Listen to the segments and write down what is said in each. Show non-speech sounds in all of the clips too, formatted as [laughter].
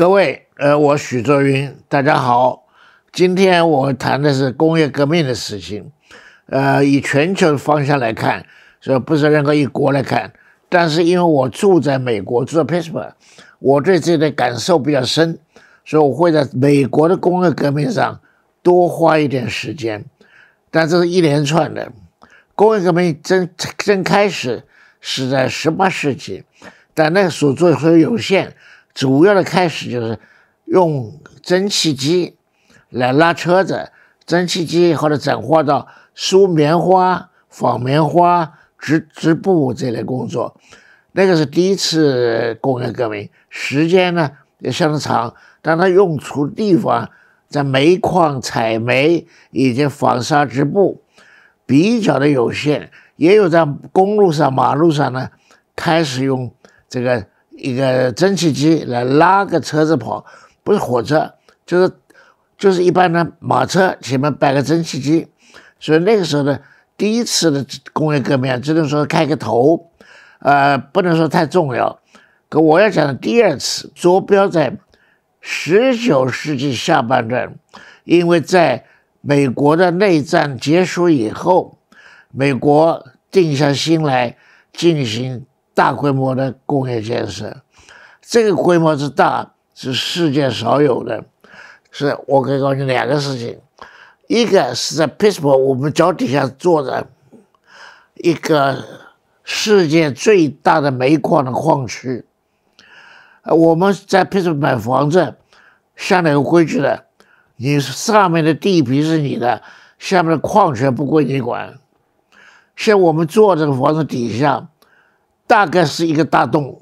各位，呃，我许倬云，大家好。今天我谈的是工业革命的事情，呃，以全球的方向来看，以不是任何一国来看。但是因为我住在美国，住在 Pittsburgh，我对这的感受比较深，所以我会在美国的工业革命上多花一点时间。但这是一连串的工业革命，真真开始是在十八世纪，但那个所做出有限。主要的开始就是用蒸汽机来拉车子，蒸汽机或者整货到梳棉花、纺棉花、织织布这类工作，那个是第一次工业革命。时间呢也相当长，但它用处地方在煤矿采煤以及纺纱织布比较的有限，也有在公路上、马路上呢开始用这个。一个蒸汽机来拉个车子跑，不是火车，就是就是一般的马车前面摆个蒸汽机，所以那个时候的第一次的工业革命只能说开个头，呃，不能说太重要。可我要讲的第二次坐标在十九世纪下半段，因为在美国的内战结束以后，美国定下心来进行。大规模的工业建设，这个规模之大，是世界少有的。是我可以告诉你两个事情：一个是在 Pittsburgh，我们脚底下做的一个世界最大的煤矿的矿区。我们在 Pittsburgh 买房子，下面个规矩的，你上面的地皮是你的，下面的矿权不归你管。像我们做这个房子底下。大概是一个大洞，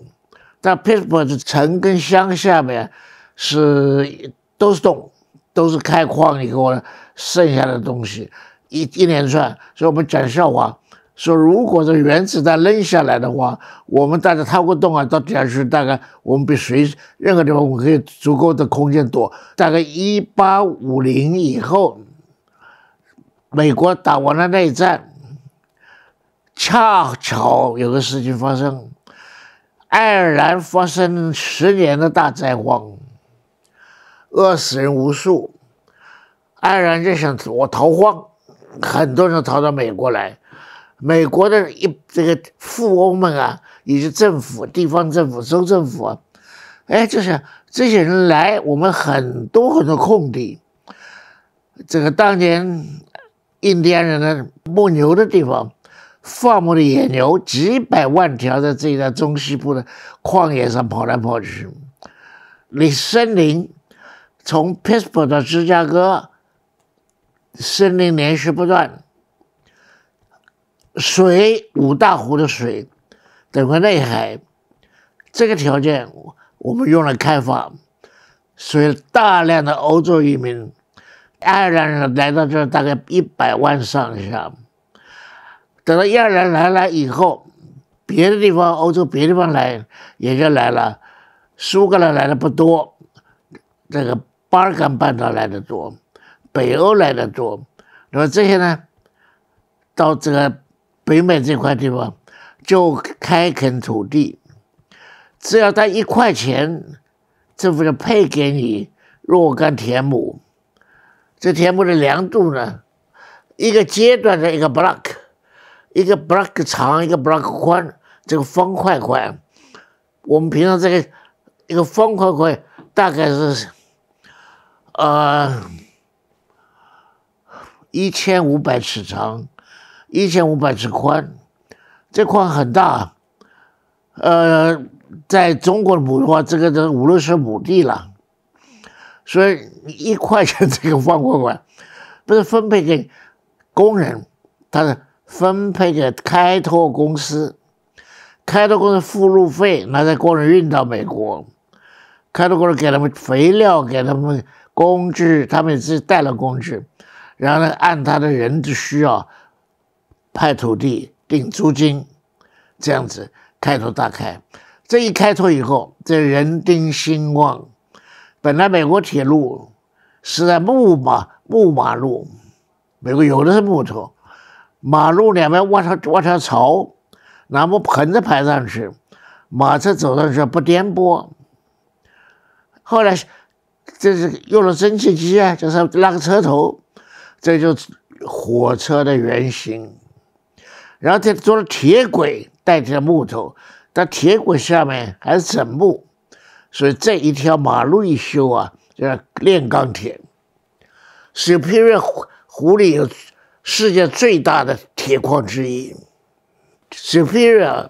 但 Pittsburgh 的城跟乡下面是都是洞，都是开矿以后剩下的东西，一一连串。所以我们讲笑话，说如果这原子弹扔下来的话，我们带着他个洞啊，到底下去，大概我们比谁任何地方，我们可以足够的空间躲。大概一八五零以后，美国打完了内战。恰巧有个事情发生，爱尔兰发生十年的大灾荒，饿死人无数，爱尔兰就想我逃荒，很多人逃到美国来，美国的一这个富翁们啊，以及政府、地方政府、州政府啊，哎，就是这些人来，我们很多很多空地，这个当年印第安人的牧牛的地方。放牧的野牛几百万条在这一带中西部的旷野上跑来跑去，你森林从 Pittsburgh 到芝加哥，森林连续不断，水五大湖的水，整个内海，这个条件我们用来开发，所以大量的欧洲移民，爱尔兰人来到这大概一百万上下。等到亚人来了以后，别的地方欧洲别的地方来也就来了，苏格兰来的不多，这个巴尔干半岛来的多，北欧来的多。那么这些呢，到这个北美这块地方就开垦土地，只要他一块钱，政府就配给你若干田亩，这田亩的量度呢，一个阶段的一个 block。一个 block 长，一个 block 宽，这个方块块，我们平常这个一个方块块大概是，呃，一千五百尺长，一千五百尺宽，这块很大，呃，在中国的普通话，这个都五六十亩地了，所以一块钱这个方块块，不是分配给工人，他的。分配给开拓公司，开拓公司付路费，那再过人运到美国，开拓过来给他们肥料，给他们工具，他们自己带了工具，然后呢，按他的人的需要，派土地，定租金，这样子开拓大开。这一开拓以后，这人丁兴旺。本来美国铁路是在木马木马路，美国有的是木头。马路两边挖条挖条槽，拿木盆子排上去，马车走时候不颠簸。后来这是用了蒸汽机啊，就是拉个车头，这就火车的原型。然后再做了铁轨代替了木头，但铁轨下面还是整木，所以这一条马路一修啊，就炼钢铁，使偏远湖湖里有。世界最大的铁矿之一，Sphire，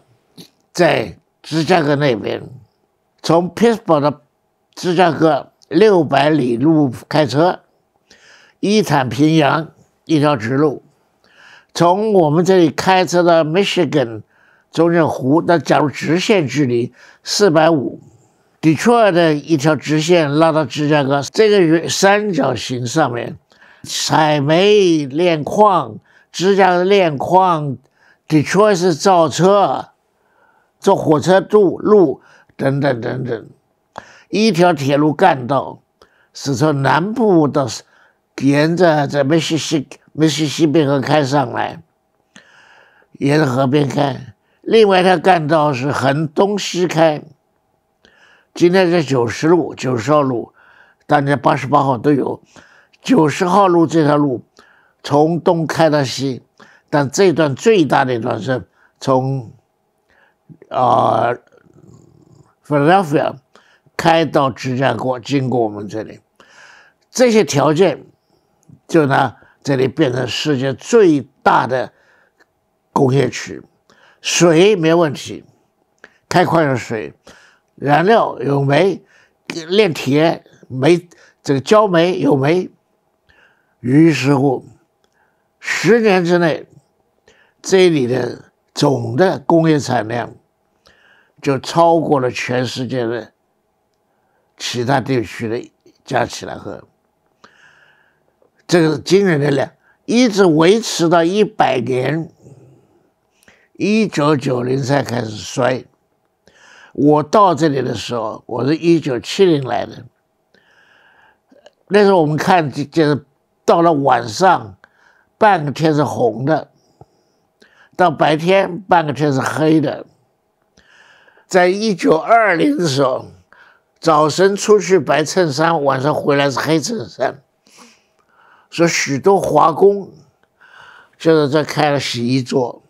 在芝加哥那边，从 Pittsburgh，芝加哥六百里路开车，一坦平洋一条直路，从我们这里开车到 Michigan，中正湖，那假如直线距离四百五，的确的一条直线拉到芝加哥，这个三角形上面。采煤、炼矿，芝加哥炼矿，的确是造车、坐火车、渡路等等等等。一条铁路干道是从南部到，沿着在密西西密西西比河开上来，沿着河边开。另外，一条干道是横东西开。今天是九十路、九十二路，当年八十八号都有。九十号路这条路，从东开到西，但这段最大的一段是从，啊，Philadelphia 开到芝加哥，经过我们这里，这些条件，就呢，这里变成世界最大的工业区。水没问题，开矿有水，燃料有煤，炼铁煤这个焦煤有煤。于是乎，十年之内，这里的总的工业产量就超过了全世界的其他地区的加起来和，这个是惊人的量，一直维持到一百年，一九九零才开始衰。我到这里的时候，我是一九七零来的，那时候我们看就是。到了晚上，半个天是红的；到白天，半个天是黑的。在1920的时候，早晨出去白衬衫，晚上回来是黑衬衫。说许多华工就是在开了洗衣座，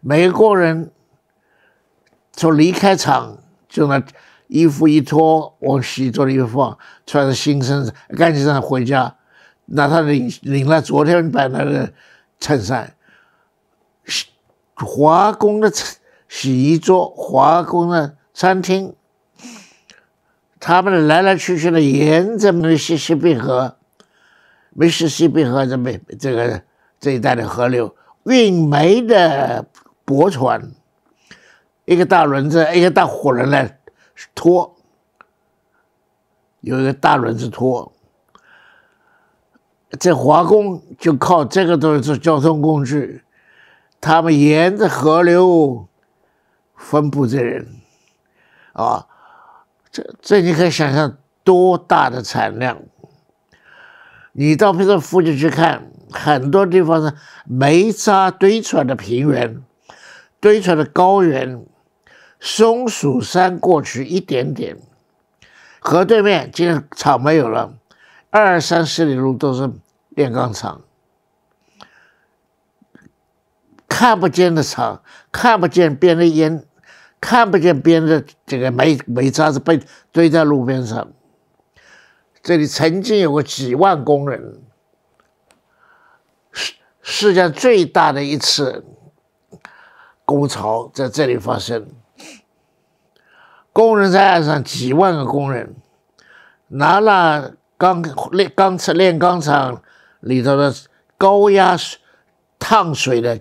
美国人从离开厂就那衣服一脱往洗衣座里一放，穿着新身子赶紧让回家。那他领领了，昨天办那个衬衫，华工的洗衣桌，华工的餐厅，他们来来去去的沿着密西西滨河，密西西滨河这边这个这一带的河流运煤的驳船，一个大轮子，一个大火轮来拖，有一个大轮子拖。这华工就靠这个东西做交通工具，他们沿着河流分布的人，啊，这这你可以想象多大的产量。你到那个附近去看，很多地方是煤渣堆出来的平原，堆出来的高原，松鼠山过去一点点，河对面今天草没有了。二三十里路都是炼钢厂，看不见的厂，看不见边的烟，看不见边的这个煤煤渣子被堆在路边上。这里曾经有过几万工人，世世界上最大的一次工潮在这里发生，工人在岸上几万个工人拿了。钢炼钢厂炼钢厂里头的高压水、烫水的、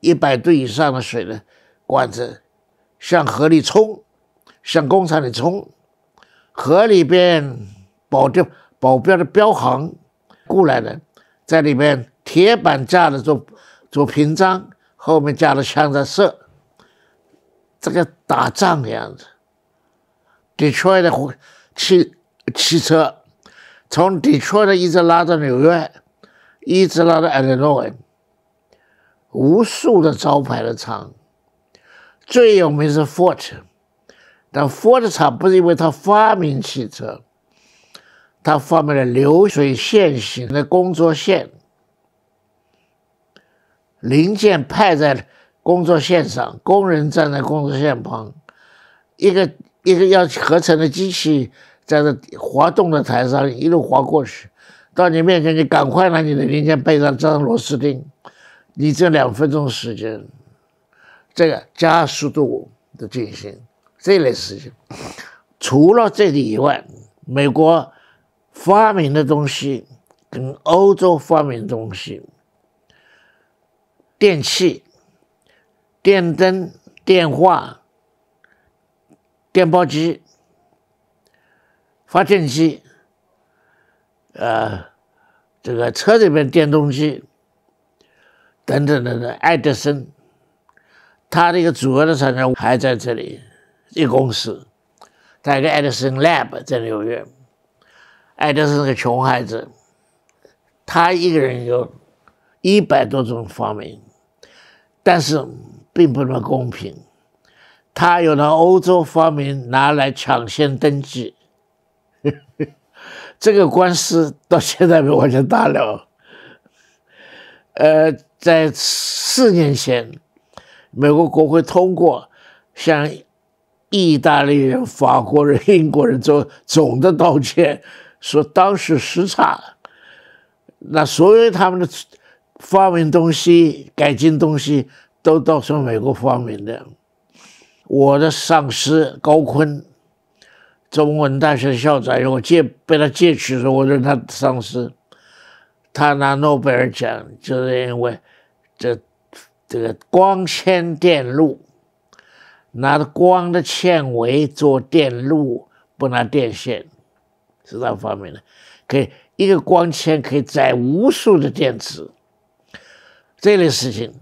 一百度以上的水的管子，向河里冲，向工厂里冲。河里边保镖、保镖的标行雇来的，在里面铁板架的做做屏障，后面架了枪在射，这个打仗的样子，出来的火气。汽车从 Detroit 一直拉到纽约，一直拉到 Illinois，无数的招牌的厂，最有名是 Ford，但 Ford 的厂不是因为它发明汽车，它发明了流水线型的工作线，零件派在工作线上，工人站在工作线旁，一个一个要合成的机器。在这滑动的台上一路滑过去，到你面前，你赶快拿你的零件背上装螺丝钉。你这两分钟时间，这个加速度的进行这类事情，除了这里以外，美国发明的东西跟欧洲发明的东西，电器、电灯、电话、电报机。发电机，呃，这个车里面电动机，等等等等。爱迪生，他的一个主要的产业还在这里一公司，他有个爱迪生 lab 在纽约。爱迪生是个穷孩子，他一个人有，一百多种发明，但是并不那么公平，他有了欧洲发明拿来抢先登记。[laughs] 这个官司到现在没完全打了。呃，在四年前，美国国会通过向意大利人、法国人、英国人做总的道歉，说当时失察。那所有他们的发明东西、改进东西，都都是美国发明的。我的上司高锟。中文大学的校长，我借被他借去的时候，我认他上司。他拿诺贝尔奖，就是因为这这个光纤电路，拿着光的纤维做电路，不拿电线，是那方面的？可以一个光纤可以载无数的电子。这类事情，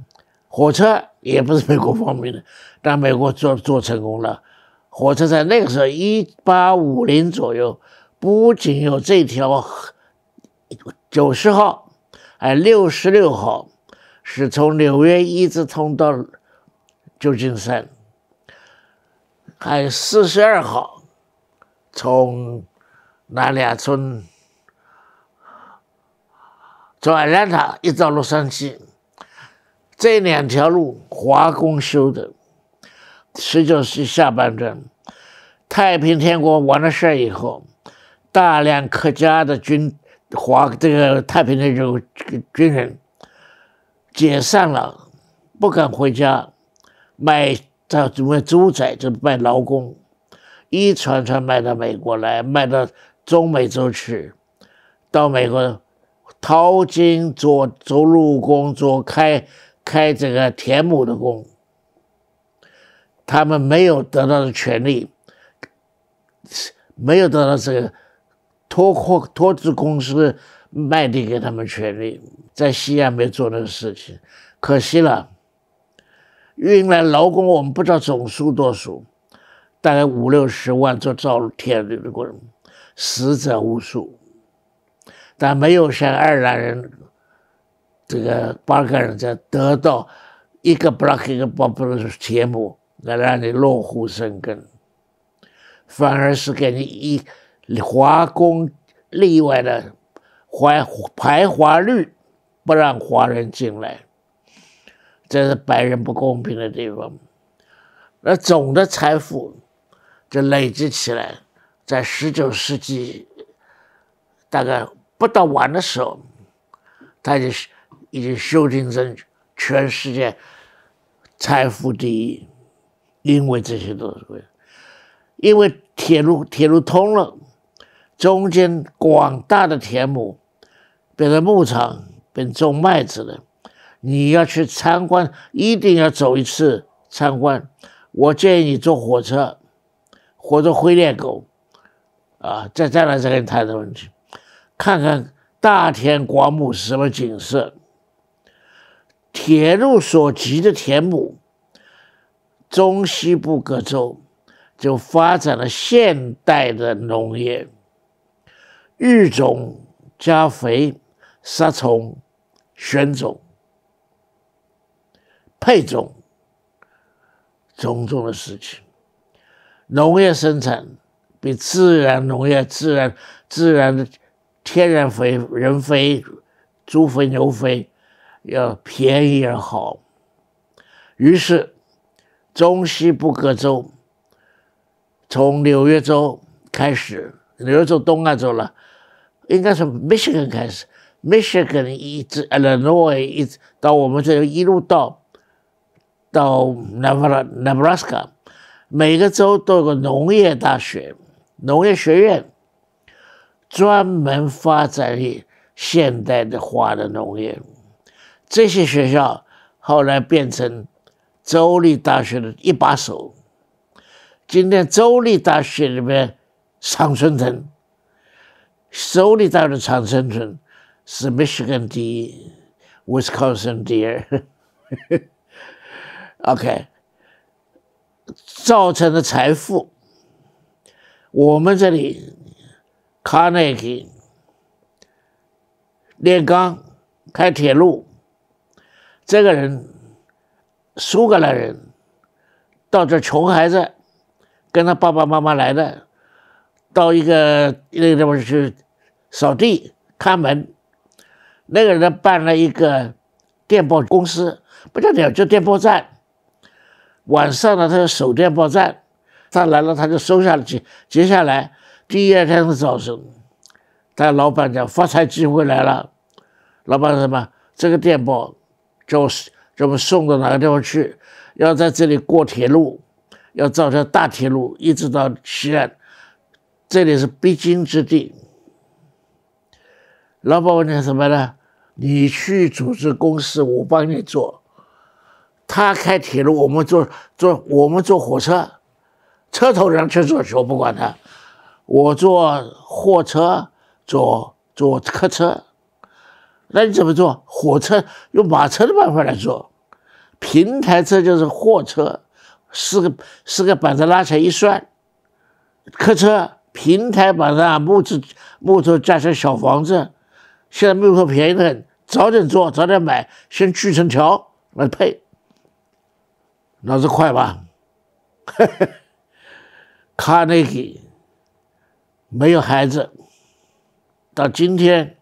火车也不是美国发明的，但美国做做成功了。火车站那个时候，一八五零左右，不仅有这条九十号，哎，六十六号是从纽约一直通到旧金山，还有四十二号，从南两村，从艾连塔一直到洛杉矶，这两条路华工修的。十九世纪下半段，太平天国完了事儿以后，大量客家的军，华这个太平天国军人解散了，不敢回家，卖到准么猪仔，就卖劳工，一船船卖到美国来，卖到中美洲去，到美国淘金做做路工，做开开这个田亩的工。他们没有得到的权利，没有得到这个托货托资公司卖地给他们权利，在西安没做那个事情，可惜了。运来劳工，我们不知道总数多少，大概五六十万做造铁的那个，死者无数，但没有像爱尔兰人这个巴克人在得到一个 b l 克 c k 一个巴布论是铁木。来让你落户生根，反而是给你一华工例外的怀排华律，不让华人进来，这是白人不公平的地方。那总的财富就累积起来，在十九世纪大概不到完的时候，他就已经修订成全世界财富第一。因为这些都是因为铁路铁路通了，中间广大的田亩变成牧场，变种麦子了。你要去参观，一定要走一次参观。我建议你坐火车，或者灰猎狗，啊，再再来再跟你谈这个问题，看看大田广亩是什么景色，铁路所及的田亩。中西部各州就发展了现代的农业，育种、加肥、杀虫、选种、配种，种种的事情，农业生产比自然农业、自然自然的天然肥、人肥、猪肥、牛肥要便宜而好，于是。中西部各州，从纽约州开始，纽约州东岸走了，应该从 Michigan 开始，Michigan 一直 Illinois 一直到我们这一路到到 Nebraska，每个州都有个农业大学、农业学院，专门发展于现代的化的农业，这些学校后来变成。州立大学的一把手，今天州立大学里面，常春藤，州立大学常春藤是 Michigan 一 w i s c o n s i n 的，OK，造成的财富，我们这里，卡内基炼钢开铁路，这个人。苏格兰人，到这穷孩子，跟他爸爸妈妈来的，到一个那个地方去扫地看门。那个人办了一个电报公司，不叫点叫电报站。晚上呢，他就守电报站。他来了，他就收下了。接接下来第二天的早晨，他老板讲发财机会来了。老板说什么？这个电报叫。叫我们送到哪个地方去？要在这里过铁路，要造条大铁路，一直到西安。这里是必经之地。老板问你什么呢？你去组织公司，我帮你做。他开铁路，我们坐坐我们坐火车，车头人去坐去，我不管他。我坐货车，坐坐客车。那你怎么坐火车？用马车的办法来做，平台车就是货车，四个四个板子拉起来一算，客车平台板子啊，木质木头架成小房子，现在木头便宜得很，早点做早点买，先锯成条来配，老子快吧？哈 [laughs] 哈，看那个没有孩子，到今天。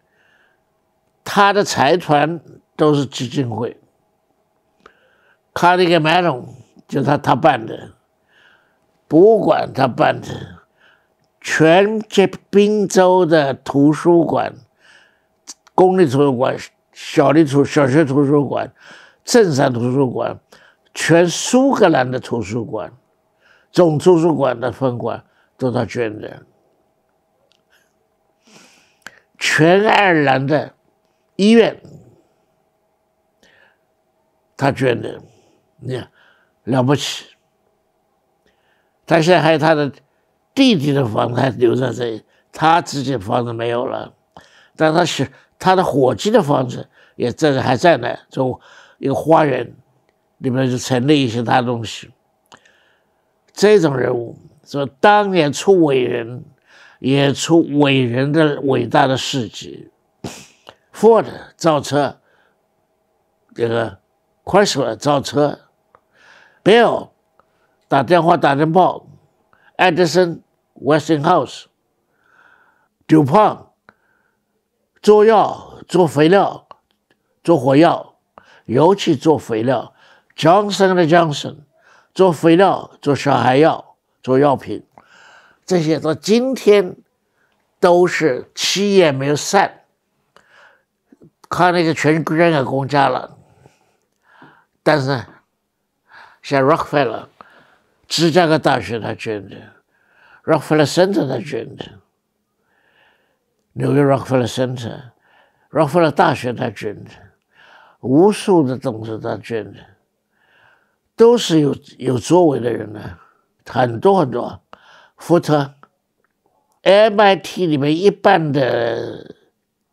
他的财团都是基金会卡 a 格 d 隆就他他办的，博物馆他办的，全这宾州的图书馆、公立图书馆、小的图小学图书馆、镇上图书馆、全苏格兰的图书馆、总图书馆的分馆都他捐的，全爱尔兰的。医院，他觉得，你看，了不起。他现在还有他的弟弟的房子还留在这，里，他自己的房子没有了，但他是他的伙计的房子也这还在呢，就一个花园，里面就陈列一些他的东西。这种人物，说当年出伟人，也出伟人的伟大的事迹。Ford 造车，这个 c h r y s l e r 造车，Bell 打电话打电报，Edison Westinghouse，DuPont 做药、做肥料、做火药，尤其做肥料，Johnson 的 Johnson 做肥料、做小孩药、做药品，这些到今天都是企业没有散。看那个全国性的公家了，但是像 Rockefeller、芝加哥大学他捐的，Rockefeller Center 他捐的，纽约 Rockefeller Center、Rockefeller 大学他捐的，无数的东西他捐的，都是有有作为的人呢，很多很多，福特 MIT 里面一半的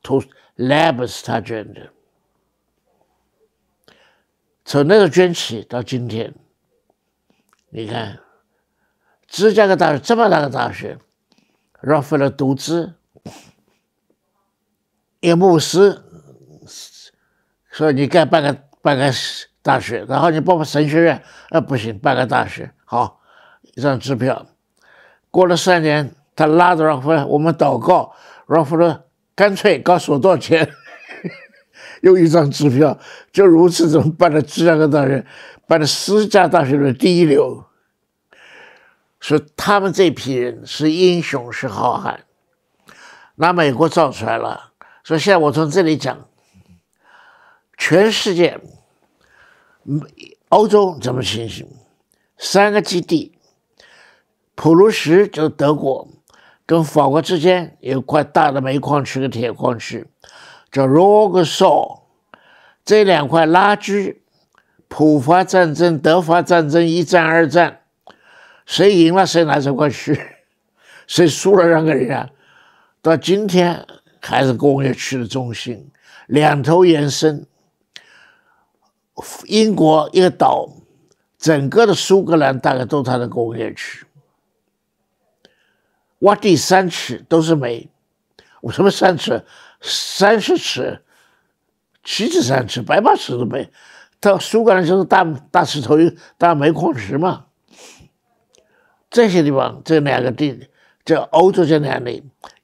投。lab 是他捐的，从那个捐起到今天，你看，芝加哥大学这么大的大学让费勒独资，一牧师说你该办个办个大学，然后你包括神学院，啊不行，办个大学，好，一张支票，过了三年，他拉着让 a 勒，我们祷告让 a 勒干脆告诉我多少钱，[laughs] 用一张支票就如此这么办了芝加哥大学，办了私家大学的第一流，说他们这批人是英雄是好汉，拿美国造出来了。所以现在我从这里讲，全世界，欧洲怎么情形？三个基地，普鲁士就是德国。跟法国之间有块大的煤矿区跟铁矿区，叫 r o c s h 这两块拉锯，普法战争、德法战争、一战、二战，谁赢了谁拿这块区，谁输了让给人家。到今天还是工业区的中心，两头延伸。英国一个岛，整个的苏格兰大概都它的工业区。挖地三尺都是煤，我什么三尺、三十尺、七尺三尺、百八尺没。到苏格兰就是大大石头、大煤矿石嘛。这些地方这两个地，叫欧洲这两个，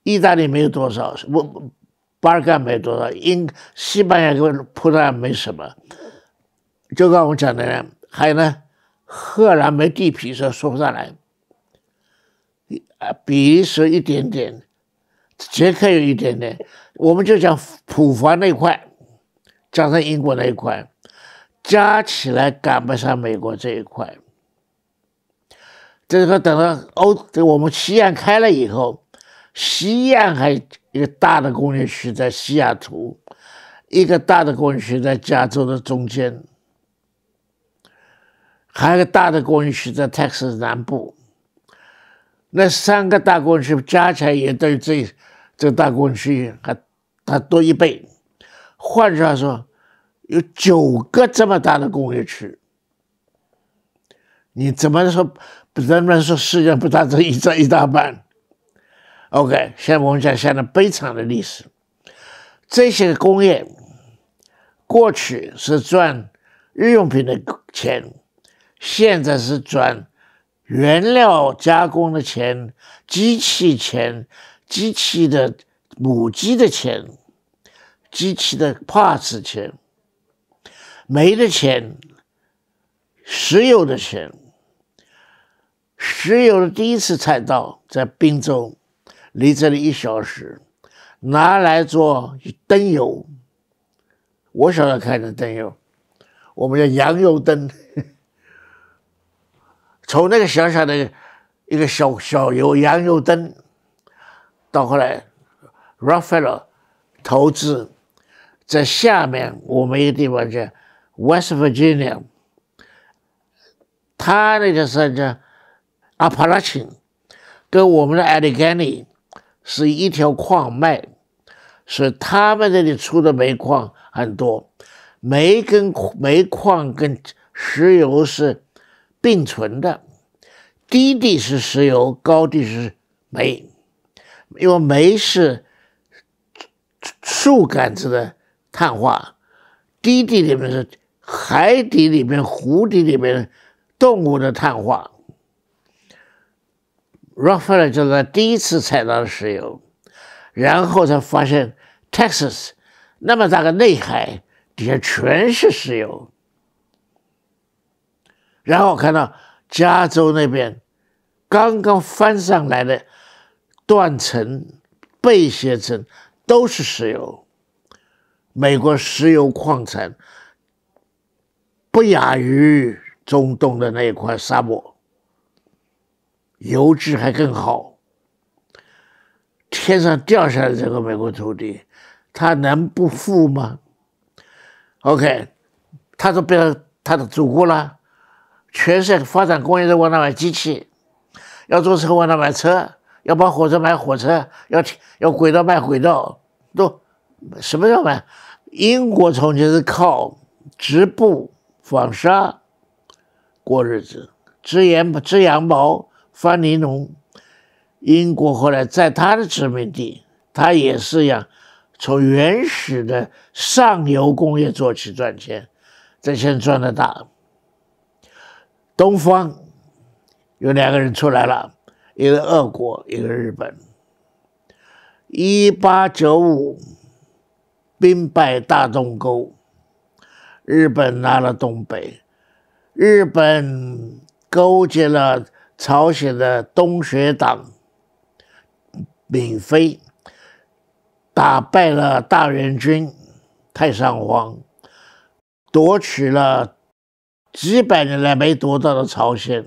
意大利没有多少，我巴尔干没多少，英西班牙跟葡萄牙没什么。就刚我讲的还有呢，荷兰没地皮，说说不上来。啊，比利时一点点，捷克有一点点，我们就讲普华那块，加上英国那一块，加起来赶不上美国这一块。这个等到欧，等我们西岸开了以后，西岸还一个大的工业区在西雅图，一个大的工业区在加州的中间，还有个大的工业区在 Texas 南部。那三个大工业区加起来也等于这这大工业区还还多一倍。换句话说，有九个这么大的工业区，你怎么说不能说世界不大这一这一大半？OK，现在我们讲现在悲惨的历史，这些工业过去是赚日用品的钱，现在是赚。原料加工的钱，机器钱，机器的母机的钱，机器的帕子钱，煤的钱，石油的钱，石油的第一次采到在滨州，离这里一小时，拿来做灯油。我小时候的灯油，我们叫洋油灯。从那个小小的、一个小小油、羊油灯，到后来 r a f a e l 投资在下面我们一个地方叫 West Virginia，他那个是叫 Appalachian，跟我们的 a l l e g h e n y 是一条矿脉，所以他们那里出的煤矿很多，煤跟煤矿跟石油是。并存的，低地是石油，高地是煤，因为煤是树杆子的碳化，低地里面是海底里面、湖底里面动物的碳化。r a f a e l 就在第一次采到了石油，然后他发现 Texas 那么大个内海底下全是石油。然后看到加州那边刚刚翻上来的断层、背斜层都是石油，美国石油矿产不亚于中东的那一块沙漠，油质还更好。天上掉下来这个美国土地，他能不富吗？OK，他都变成他的祖国了。全是发展工业的，往那买机器；要坐车往那买车；要跑火车买火车；要要轨道买轨道。都，什么叫买？英国从前是靠织布、纺纱过日子，织羊织羊毛、翻尼龙。英国后来在他的殖民地，他也是一样，从原始的上游工业做起赚钱，这钱赚得大。东方有两个人出来了，一个俄国，一个日本。一八九五，兵败大东沟，日本拿了东北。日本勾结了朝鲜的东学党，闵妃，打败了大元军，太上皇，夺取了。几百年来没夺到的朝鲜。